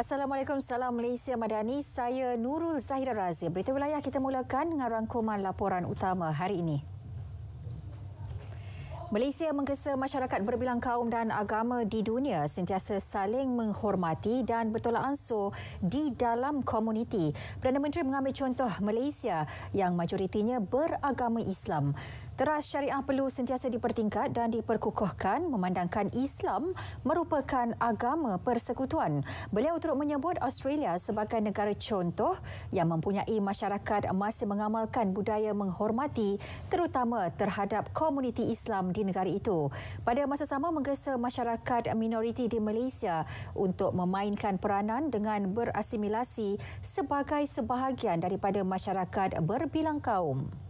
Assalamualaikum, Salam Malaysia Madani. Saya Nurul Zahira Razia. Berita wilayah kita mulakan dengan rangkuman laporan utama hari ini. Malaysia menggesa masyarakat berbilang kaum dan agama di dunia sentiasa saling menghormati dan bertolak ansur di dalam komuniti. Perdana Menteri mengambil contoh Malaysia yang majoritinya beragama Islam. Teras syariah perlu sentiasa dipertingkat dan diperkukuhkan memandangkan Islam merupakan agama persekutuan. Beliau turut menyebut Australia sebagai negara contoh yang mempunyai masyarakat masih mengamalkan budaya menghormati terutama terhadap komuniti Islam di negara itu. Pada masa sama menggesa masyarakat minoriti di Malaysia untuk memainkan peranan dengan berasimilasi sebagai sebahagian daripada masyarakat berbilang kaum.